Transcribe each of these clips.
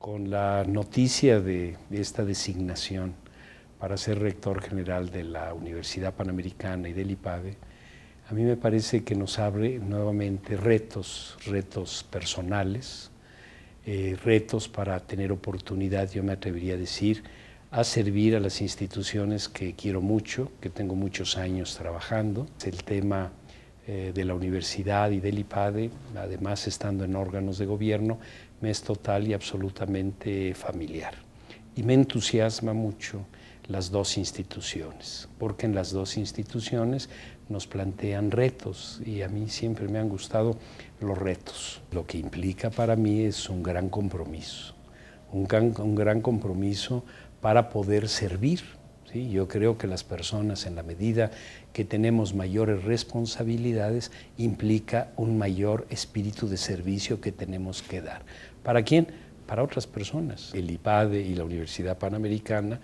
con la noticia de, esta designación para ser rector general de la Universidad Panamericana y del IPADE, a mí me parece que nos abre nuevamente retos, retos personales, eh, retos para tener oportunidad, yo me atrevería a decir, a servir a las instituciones que quiero mucho, que tengo muchos años trabajando. El tema eh, de la universidad y del IPADE, además estando en órganos de gobierno, me es total y absolutamente familiar. Y me entusiasma mucho las dos instituciones, porque en las dos instituciones nos plantean retos y a mí siempre me han gustado los retos. Lo que implica para mí es un gran compromiso, un gran compromiso para poder servir yo creo que las personas, en la medida que tenemos mayores responsabilidades, implica un mayor espíritu de servicio que tenemos que dar. ¿Para quién? Para otras personas. El IPADE y la Universidad Panamericana,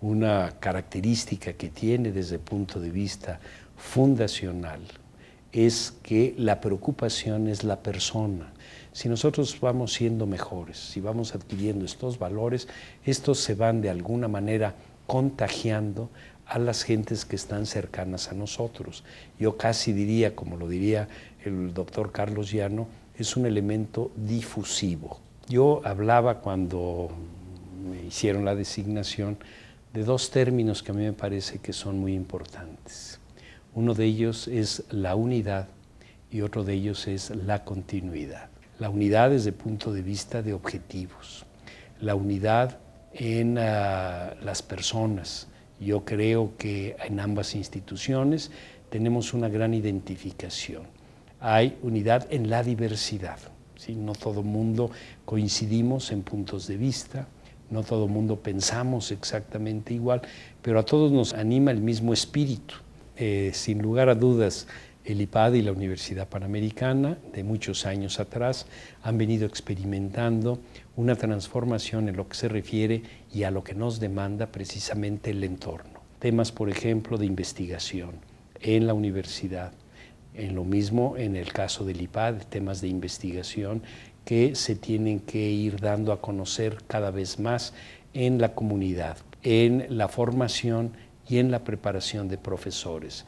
una característica que tiene desde el punto de vista fundacional es que la preocupación es la persona. Si nosotros vamos siendo mejores, si vamos adquiriendo estos valores, estos se van de alguna manera contagiando a las gentes que están cercanas a nosotros. Yo casi diría, como lo diría el doctor Carlos Llano, es un elemento difusivo. Yo hablaba cuando me hicieron la designación de dos términos que a mí me parece que son muy importantes. Uno de ellos es la unidad y otro de ellos es la continuidad. La unidad desde el punto de vista de objetivos, la unidad en ah, las personas. Yo creo que en ambas instituciones tenemos una gran identificación. Hay unidad en la diversidad. si No todo mundo coincidimos en puntos de vista, no todo mundo pensamos exactamente igual, pero a todos nos anima el mismo espíritu. Eh, sin lugar a dudas, el IPAD y la Universidad Panamericana, de muchos años atrás, han venido experimentando una transformación en lo que se refiere y a lo que nos demanda precisamente el entorno. Temas, por ejemplo, de investigación en la universidad. En lo mismo, en el caso del IPAD, temas de investigación que se tienen que ir dando a conocer cada vez más en la comunidad, en la formación y en la preparación de profesores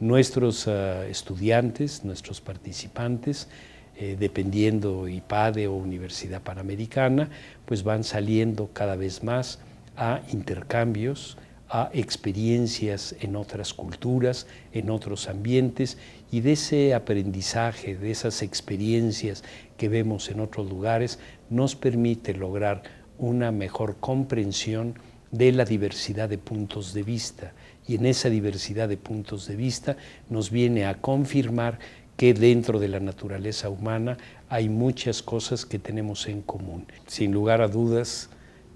nuestros eh, estudiantes, nuestros participantes, eh, dependiendo IPADE o Universidad Panamericana, pues van saliendo cada vez más a intercambios, a experiencias en otras culturas, en otros ambientes, y de ese aprendizaje, de esas experiencias que vemos en otros lugares, nos permite lograr una mejor comprensión de la diversidad de puntos de vista. Y en esa diversidad de puntos de vista nos viene a confirmar que dentro de la naturaleza humana hay muchas cosas que tenemos en común. Sin lugar a dudas,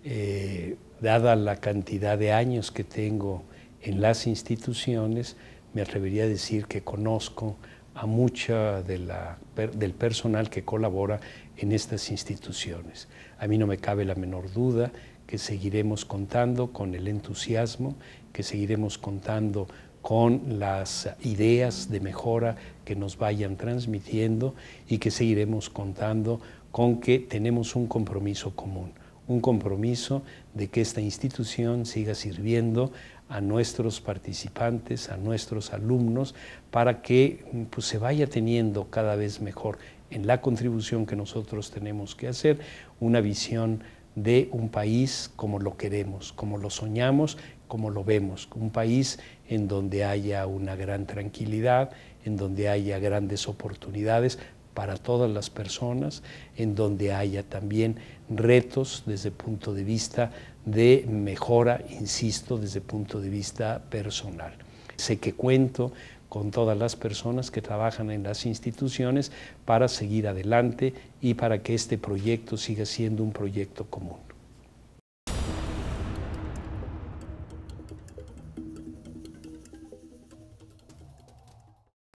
eh, dada la cantidad de años que tengo en las instituciones, me atrevería a decir que conozco a mucha del personal que colabora en estas instituciones. A mí no me cabe la menor duda que seguiremos contando con el entusiasmo, que seguiremos contando con las ideas de mejora que nos vayan transmitiendo y que seguiremos contando con que tenemos un compromiso común, un compromiso de que esta institución siga sirviendo a nuestros participantes, a nuestros alumnos, para que pues, se vaya teniendo cada vez mejor en la contribución que nosotros tenemos que hacer, una visión de un país como lo queremos, como lo soñamos, como lo vemos, un país en donde haya una gran tranquilidad, en donde haya grandes oportunidades para todas las personas, en donde haya también retos desde el punto de vista de mejora, insisto, desde el punto de vista personal. Sé que cuento con todas las personas que trabajan en las instituciones para seguir adelante y para que este proyecto siga siendo un proyecto común.